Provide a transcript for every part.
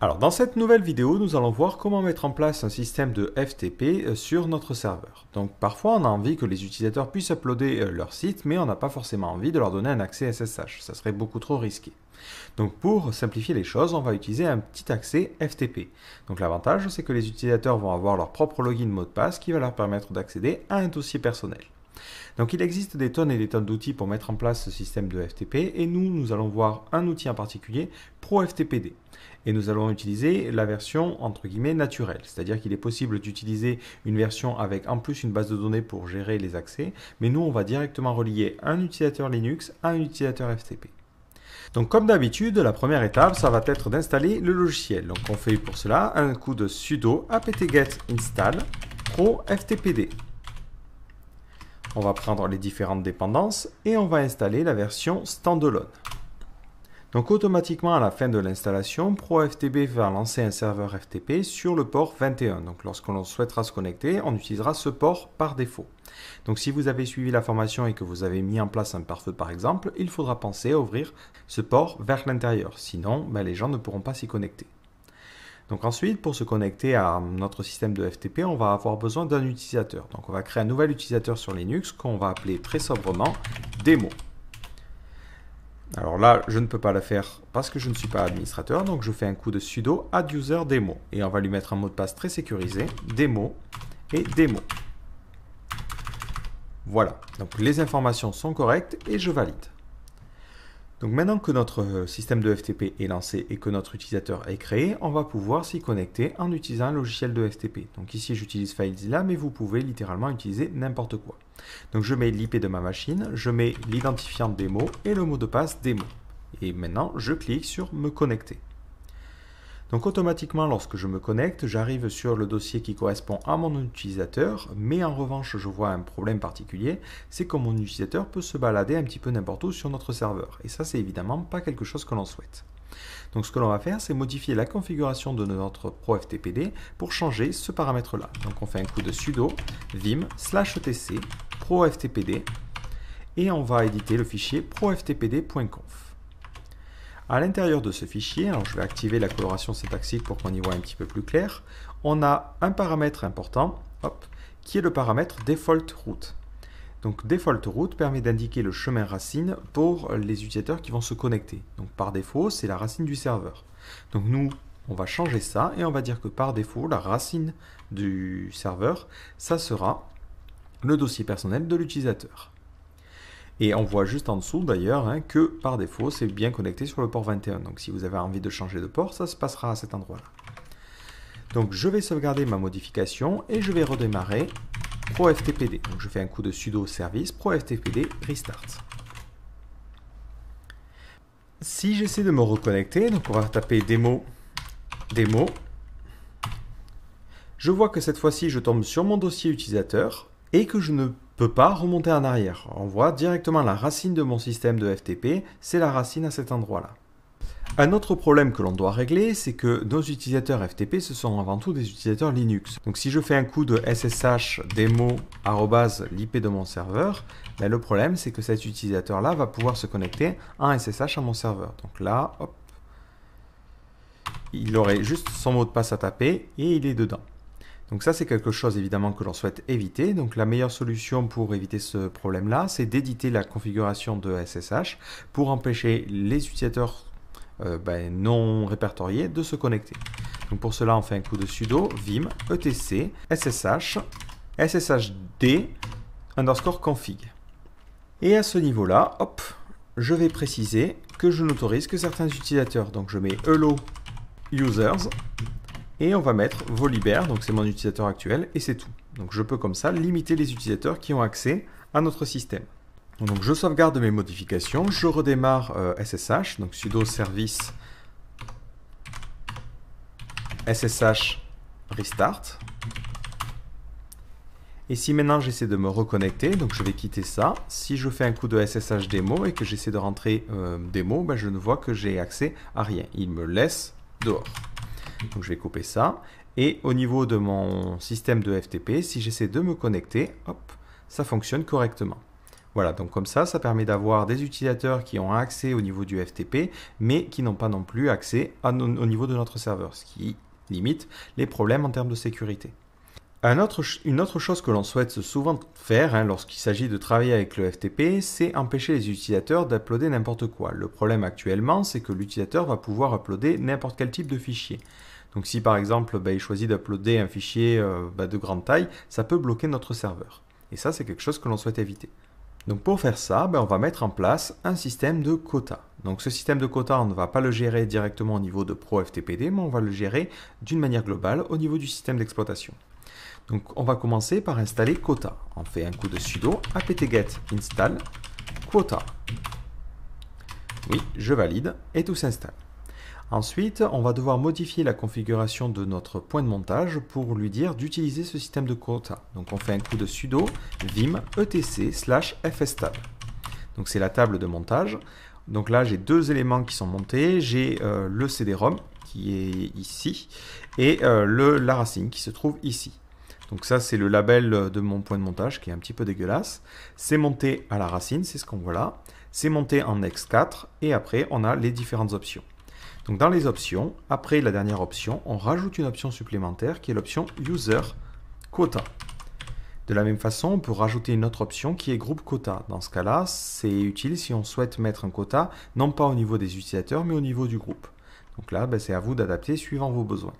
Alors dans cette nouvelle vidéo, nous allons voir comment mettre en place un système de FTP euh, sur notre serveur. Donc parfois on a envie que les utilisateurs puissent uploader euh, leur site, mais on n'a pas forcément envie de leur donner un accès SSH, ça serait beaucoup trop risqué. Donc pour simplifier les choses, on va utiliser un petit accès FTP. Donc l'avantage, c'est que les utilisateurs vont avoir leur propre login mot de passe qui va leur permettre d'accéder à un dossier personnel. Donc il existe des tonnes et des tonnes d'outils pour mettre en place ce système de FTP et nous, nous allons voir un outil en particulier, ProFTPD. Et nous allons utiliser la version entre guillemets naturelle, c'est-à-dire qu'il est possible d'utiliser une version avec en plus une base de données pour gérer les accès, mais nous on va directement relier un utilisateur Linux à un utilisateur FTP. Donc comme d'habitude, la première étape, ça va être d'installer le logiciel. Donc on fait pour cela un coup de sudo apt-get install pro on va prendre les différentes dépendances et on va installer la version standalone. Donc automatiquement à la fin de l'installation, ProFTP va lancer un serveur FTP sur le port 21. Donc lorsqu'on souhaitera se connecter, on utilisera ce port par défaut. Donc si vous avez suivi la formation et que vous avez mis en place un pare-feu par exemple, il faudra penser à ouvrir ce port vers l'intérieur. Sinon, ben, les gens ne pourront pas s'y connecter. Donc ensuite, pour se connecter à notre système de FTP, on va avoir besoin d'un utilisateur. Donc on va créer un nouvel utilisateur sur Linux qu'on va appeler très sobrement démo. Alors là, je ne peux pas le faire parce que je ne suis pas administrateur, donc je fais un coup de sudo add user demo. Et on va lui mettre un mot de passe très sécurisé, démo et démo. Voilà, donc les informations sont correctes et je valide. Donc maintenant que notre système de FTP est lancé et que notre utilisateur est créé, on va pouvoir s'y connecter en utilisant un logiciel de FTP. Donc ici j'utilise FileZilla, mais vous pouvez littéralement utiliser n'importe quoi. Donc je mets l'IP de ma machine, je mets l'identifiant démo et le mot de passe démo. Et maintenant je clique sur me connecter. Donc automatiquement, lorsque je me connecte, j'arrive sur le dossier qui correspond à mon utilisateur, mais en revanche, je vois un problème particulier, c'est que mon utilisateur peut se balader un petit peu n'importe où sur notre serveur. Et ça, c'est évidemment pas quelque chose que l'on souhaite. Donc ce que l'on va faire, c'est modifier la configuration de notre ProFTPD pour changer ce paramètre-là. Donc on fait un coup de sudo vim slash etc proftpd et on va éditer le fichier proftpd.conf. À l'intérieur de ce fichier, je vais activer la coloration syntaxique pour qu'on y voit un petit peu plus clair, on a un paramètre important, qui est le paramètre default route. Donc default route permet d'indiquer le chemin racine pour les utilisateurs qui vont se connecter. Donc par défaut, c'est la racine du serveur. Donc nous, on va changer ça et on va dire que par défaut, la racine du serveur, ça sera le dossier personnel de l'utilisateur. Et on voit juste en dessous d'ailleurs hein, que par défaut, c'est bien connecté sur le port 21. Donc si vous avez envie de changer de port, ça se passera à cet endroit-là. Donc je vais sauvegarder ma modification et je vais redémarrer ProFTPD. Donc je fais un coup de sudo service ProFTPD restart. Si j'essaie de me reconnecter, donc on va taper démo, démo, je vois que cette fois-ci je tombe sur mon dossier utilisateur et que je ne peut pas remonter en arrière. On voit directement la racine de mon système de FTP, c'est la racine à cet endroit-là. Un autre problème que l'on doit régler, c'est que nos utilisateurs FTP, ce sont avant tout des utilisateurs Linux. Donc si je fais un coup de ssh arrobase l'ip de mon serveur, ben, le problème c'est que cet utilisateur-là va pouvoir se connecter en ssh à mon serveur. Donc là, hop, il aurait juste son mot de passe à taper et il est dedans. Donc ça, c'est quelque chose évidemment que l'on souhaite éviter. Donc la meilleure solution pour éviter ce problème-là, c'est d'éditer la configuration de SSH pour empêcher les utilisateurs euh, ben, non répertoriés de se connecter. Donc pour cela, on fait un coup de sudo vim etc ssh sshd underscore config. Et à ce niveau-là, hop, je vais préciser que je n'autorise que certains utilisateurs. Donc je mets hello users et on va mettre Volibear, donc c'est mon utilisateur actuel, et c'est tout. Donc je peux comme ça limiter les utilisateurs qui ont accès à notre système. Donc je sauvegarde mes modifications, je redémarre SSH, euh, donc sudo service SSH restart. Et si maintenant j'essaie de me reconnecter, donc je vais quitter ça. Si je fais un coup de SSH démo et que j'essaie de rentrer euh, démo, ben, je ne vois que j'ai accès à rien. Il me laisse dehors. Donc je vais couper ça. Et au niveau de mon système de FTP, si j'essaie de me connecter, hop, ça fonctionne correctement. Voilà, donc comme ça, ça permet d'avoir des utilisateurs qui ont accès au niveau du FTP, mais qui n'ont pas non plus accès au niveau de notre serveur, ce qui limite les problèmes en termes de sécurité une autre chose que l'on souhaite souvent faire hein, lorsqu'il s'agit de travailler avec le FTP, c'est empêcher les utilisateurs d'uploader n'importe quoi. Le problème actuellement, c'est que l'utilisateur va pouvoir uploader n'importe quel type de fichier. Donc si par exemple bah, il choisit d'uploader un fichier euh, bah, de grande taille, ça peut bloquer notre serveur. Et ça, c'est quelque chose que l'on souhaite éviter. Donc pour faire ça, bah, on va mettre en place un système de quotas. Donc ce système de quotas, on ne va pas le gérer directement au niveau de ProFTPD, mais on va le gérer d'une manière globale au niveau du système d'exploitation. Donc on va commencer par installer quota. On fait un coup de sudo apt-get install quota. Oui, je valide et tout s'installe. Ensuite, on va devoir modifier la configuration de notre point de montage pour lui dire d'utiliser ce système de quota. Donc on fait un coup de sudo vim etc slash fstab. Donc c'est la table de montage. Donc là, j'ai deux éléments qui sont montés. J'ai euh, le CD-ROM qui est ici et euh, le, la racine qui se trouve ici. Donc ça, c'est le label de mon point de montage qui est un petit peu dégueulasse. C'est monté à la racine, c'est ce qu'on voit là. C'est monté en X4 et après, on a les différentes options. Donc dans les options, après la dernière option, on rajoute une option supplémentaire qui est l'option User Quota. De la même façon, on peut rajouter une autre option qui est groupe quota. Dans ce cas-là, c'est utile si on souhaite mettre un quota, non pas au niveau des utilisateurs, mais au niveau du groupe. Donc là, ben, c'est à vous d'adapter suivant vos besoins.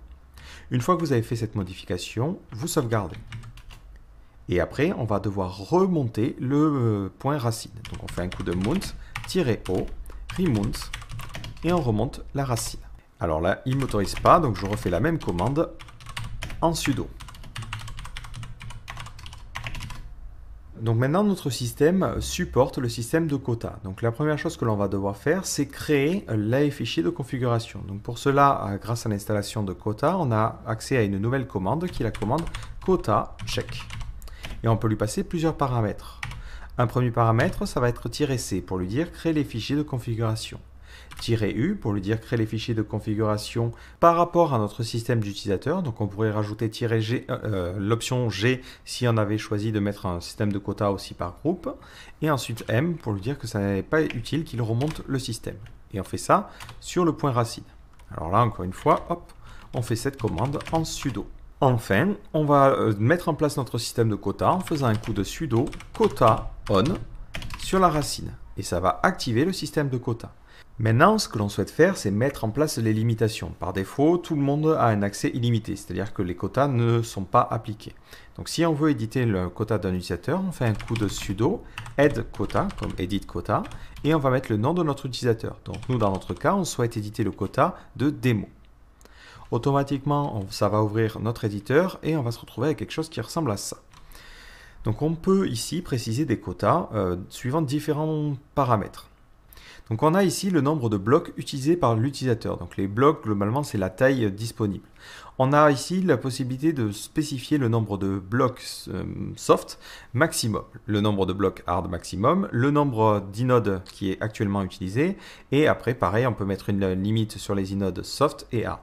Une fois que vous avez fait cette modification, vous sauvegardez. Et après, on va devoir remonter le euh, point racine. Donc on fait un coup de mount-o, remount, et on remonte la racine. Alors là, il ne m'autorise pas, donc je refais la même commande en sudo. Donc maintenant, notre système supporte le système de quota. Donc la première chose que l'on va devoir faire, c'est créer les fichiers de configuration. Donc pour cela, euh, grâce à l'installation de quota, on a accès à une nouvelle commande qui est la commande quota check. Et on peut lui passer plusieurs paramètres. Un premier paramètre, ça va être "-c" pour lui dire créer les fichiers de configuration. -u pour lui dire créer les fichiers de configuration par rapport à notre système d'utilisateur. Donc on pourrait rajouter -g, euh, euh, l'option G si on avait choisi de mettre un système de quota aussi par groupe. Et ensuite M pour lui dire que ça n'est pas utile qu'il remonte le système. Et on fait ça sur le point racine. Alors là, encore une fois, hop, on fait cette commande en sudo. Enfin, on va euh, mettre en place notre système de quota en faisant un coup de sudo quota on sur la racine et ça va activer le système de quotas. Maintenant, ce que l'on souhaite faire, c'est mettre en place les limitations. Par défaut, tout le monde a un accès illimité, c'est-à-dire que les quotas ne sont pas appliqués. Donc si on veut éditer le quota d'un utilisateur, on fait un coup de sudo add quota, comme edit quota, et on va mettre le nom de notre utilisateur. Donc nous, dans notre cas, on souhaite éditer le quota de démo. Automatiquement, ça va ouvrir notre éditeur et on va se retrouver avec quelque chose qui ressemble à ça. Donc on peut ici préciser des quotas euh, suivant différents paramètres. Donc on a ici le nombre de blocs utilisés par l'utilisateur. Donc les blocs, globalement, c'est la taille disponible. On a ici la possibilité de spécifier le nombre de blocs euh, soft maximum, le nombre de blocs hard maximum, le nombre d'inodes qui est actuellement utilisé, et après, pareil, on peut mettre une limite sur les inodes soft et hard.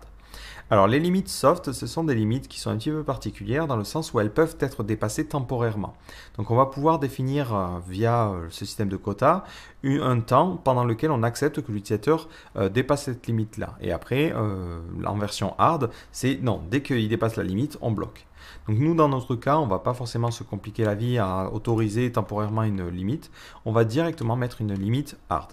Alors les limites soft, ce sont des limites qui sont un petit peu particulières dans le sens où elles peuvent être dépassées temporairement. Donc on va pouvoir définir euh, via euh, ce système de quotas un temps pendant lequel on accepte que l'utilisateur euh, dépasse cette limite-là. Et après, en version hard, c'est non, dès qu'il dépasse la limite, on bloque. Donc nous, dans notre cas, on va pas forcément se compliquer la vie à autoriser temporairement une limite. On va directement mettre une limite hard.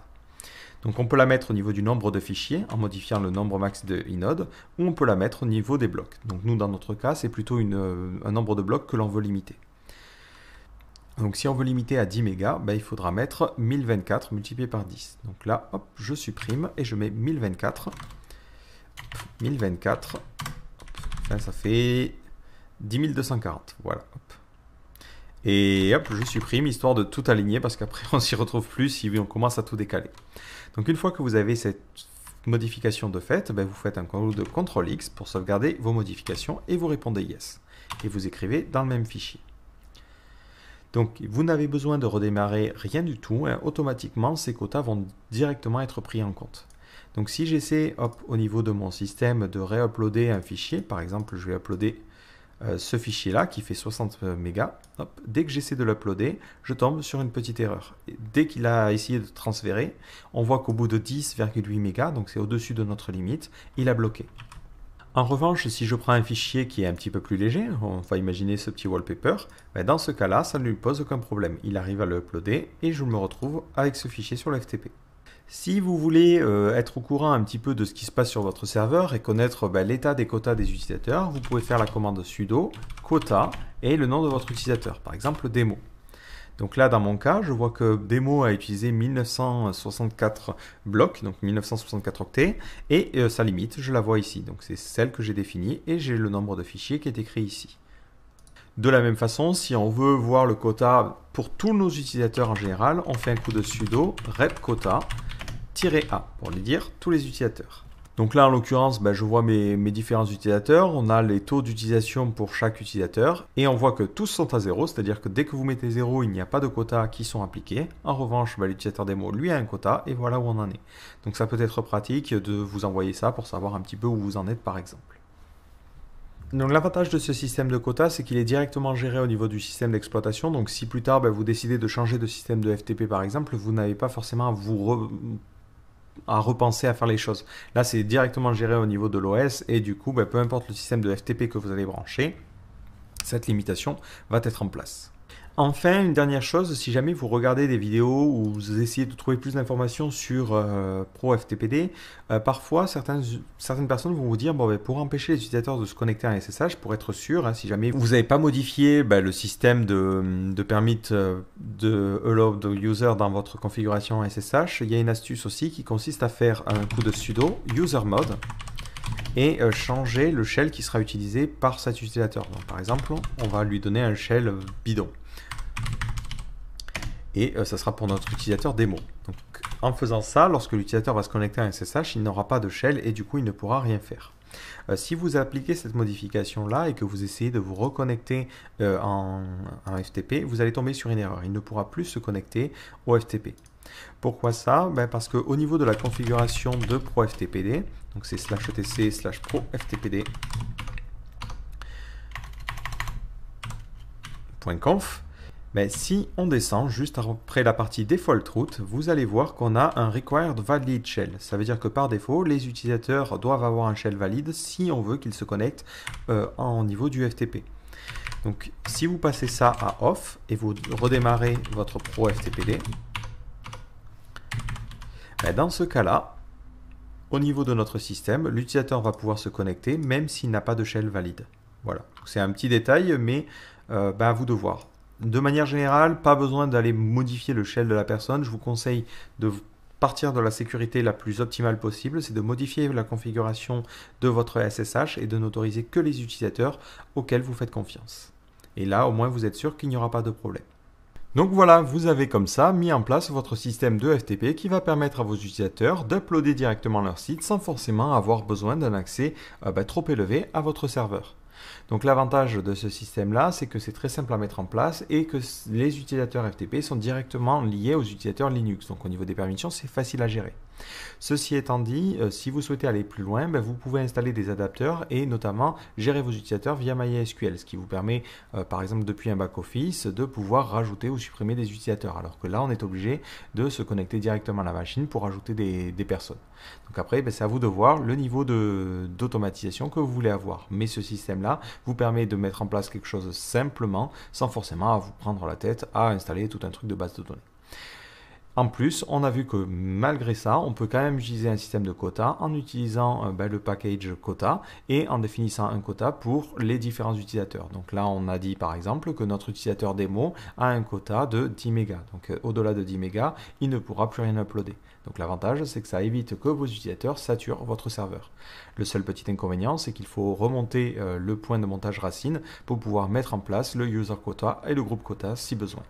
Donc on peut la mettre au niveau du nombre de fichiers en modifiant le nombre max de inode, ou on peut la mettre au niveau des blocs. Donc nous, dans notre cas, c'est plutôt euh, un nombre de blocs que l'on veut limiter. Donc si on veut limiter à 10 mégas, ben, il faudra mettre 1024 multiplié par 10. Donc là, hop, je supprime et je mets 1024. 1024, ça fait 10240, voilà. Et hop, je supprime, histoire de tout aligner, parce qu'après on s'y retrouve plus si on commence à tout décaler. Donc une fois que vous avez cette modification de fait, ben, vous faites un de CTRL X pour sauvegarder vos modifications et vous répondez yes. Et vous écrivez dans le même fichier. Donc vous n'avez besoin de redémarrer rien du tout, hein. automatiquement ces quotas vont directement être pris en compte. Donc si j'essaie, au niveau de mon système de réuploader un fichier, par exemple je vais uploader euh, ce fichier-là, qui fait 60 euh, mégas, dès que j'essaie de l'uploader, je tombe sur une petite erreur. dès qu'il a essayé de transférer, on voit qu'au bout de 10,8 mégas, donc c'est au-dessus de notre limite, il a bloqué. En revanche, si je prends un fichier qui est un petit peu plus léger, on va imaginer ce petit wallpaper, ben, dans ce cas-là, ça ne lui pose aucun problème. Il arrive à le uploader et je me retrouve avec ce fichier sur le FTP. Si vous voulez euh, être au courant un petit peu de ce qui se passe sur votre serveur et connaître bah, l'état des quotas des utilisateurs, vous pouvez faire la commande sudo quota et le nom de votre utilisateur, par exemple démo. Donc là, dans mon cas, je vois que Demo a utilisé 1964 blocs, donc 1964 octets, et euh, sa limite, je la vois ici. Donc c'est celle que j'ai définie, et j'ai le nombre de fichiers qui est écrit ici. De la même façon, si on veut voir le quota pour tous nos utilisateurs en général, on fait un coup de sudo rep quota-a pour les dire tous les utilisateurs. Donc là, en l'occurrence, ben, je vois mes, différents utilisateurs. On a les taux d'utilisation pour chaque utilisateur. Et on voit que tous sont à zéro, c'est-à-dire que dès que vous mettez zéro, il n'y a pas de quotas qui sont appliqués. En revanche, ben, l'utilisateur démo, lui, a un quota, et voilà où on en est. Donc ça peut être pratique de vous envoyer ça pour savoir un petit peu où vous en êtes, par exemple. Donc l'avantage de ce système de quotas, c'est qu'il est directement géré au niveau du système d'exploitation. Donc si plus tard ben, vous décidez de changer de système de FTP par exemple, vous n'avez pas forcément à vous à repenser à faire les choses. Là, c'est directement géré au niveau de l'OS et du coup, ben, peu importe le système de FTP que vous allez brancher, cette limitation va être en place. Enfin, une dernière chose, si jamais vous regardez des vidéos ou vous essayez de trouver plus d'informations sur euh, Pro ProFTPD, euh, parfois certaines, personnes vont vous dire bon, ben, pour empêcher les utilisateurs de se connecter à un SSH, pour être sûr, hein, si jamais vous n'avez pas modifié ben, le système de, de de allow the user dans votre configuration SSH, il y a une astuce aussi qui consiste à faire un coup de sudo user mode et euh, changer le shell qui sera utilisé par cet utilisateur. par exemple, on va lui donner un shell bidon et euh, ça sera pour notre utilisateur démo. Donc, en faisant ça, lorsque l'utilisateur va se connecter à un SSH, il n'aura pas de shell et du coup, il ne pourra rien faire. Euh, si vous appliquez cette modification-là et que vous essayez de vous reconnecter euh, en, FTP, vous allez tomber sur une erreur. Il ne pourra plus se connecter au FTP. Pourquoi ça ben Parce qu'au niveau de la configuration de ProFTPD, donc c'est slash etc slash proftpd.conf, mais si on descend juste après la partie Default Route, vous allez voir qu'on a un Required Valid Shell. Ça veut dire que par défaut, les utilisateurs doivent avoir un shell valide si on veut qu'ils se connectent au euh, en niveau du FTP. Donc si vous passez ça à off et vous redémarrez votre Pro FTPD, ben dans ce cas-là, au niveau de notre système, l'utilisateur va pouvoir se connecter même s'il n'a pas de shell valide. Voilà, c'est un petit détail, mais euh, ben à vous de voir de manière générale, pas besoin d'aller modifier le shell de la personne. Je vous conseille de partir de la sécurité la plus optimale possible, c'est de modifier la configuration de votre SSH et de n'autoriser que les utilisateurs auxquels vous faites confiance. Et là, au moins, vous êtes sûr qu'il n'y aura pas de problème. Donc voilà, vous avez comme ça mis en place votre système de FTP qui va permettre à vos utilisateurs d'uploader directement leur site sans forcément avoir besoin d'un accès euh, bah, trop élevé à votre serveur. Donc l'avantage de ce système-là, c'est que c'est très simple à mettre en place et que les utilisateurs FTP sont directement liés aux utilisateurs Linux. Donc au niveau des permissions, c'est facile à gérer. Ceci étant dit, euh, si vous souhaitez aller plus loin, ben, vous pouvez installer des adapteurs et notamment gérer vos utilisateurs via MySQL, ce qui vous permet, euh, par exemple, depuis un back-office, de pouvoir rajouter ou supprimer des utilisateurs, alors que là, on est obligé de se connecter directement à la machine pour ajouter des, personnes. Donc après, ben, c'est à vous de voir le niveau d'automatisation que vous voulez avoir. Mais ce système-là vous permet de mettre en place quelque chose simplement, sans forcément vous prendre la tête à installer tout un truc de base de données. En plus, on a vu que malgré ça, on peut quand même utiliser un système de quotas en utilisant euh, bah, le package quota et en définissant un quota pour les différents utilisateurs. Donc là, on a dit par exemple que notre utilisateur démo a un quota de 10 mégas. Donc euh, au-delà de 10 mégas, il ne pourra plus rien uploader. Donc l'avantage, c'est que ça évite que vos utilisateurs saturent votre serveur. Le seul petit inconvénient, c'est qu'il faut remonter euh, le point de montage racine pour pouvoir mettre en place le user quota et le groupe quota si besoin.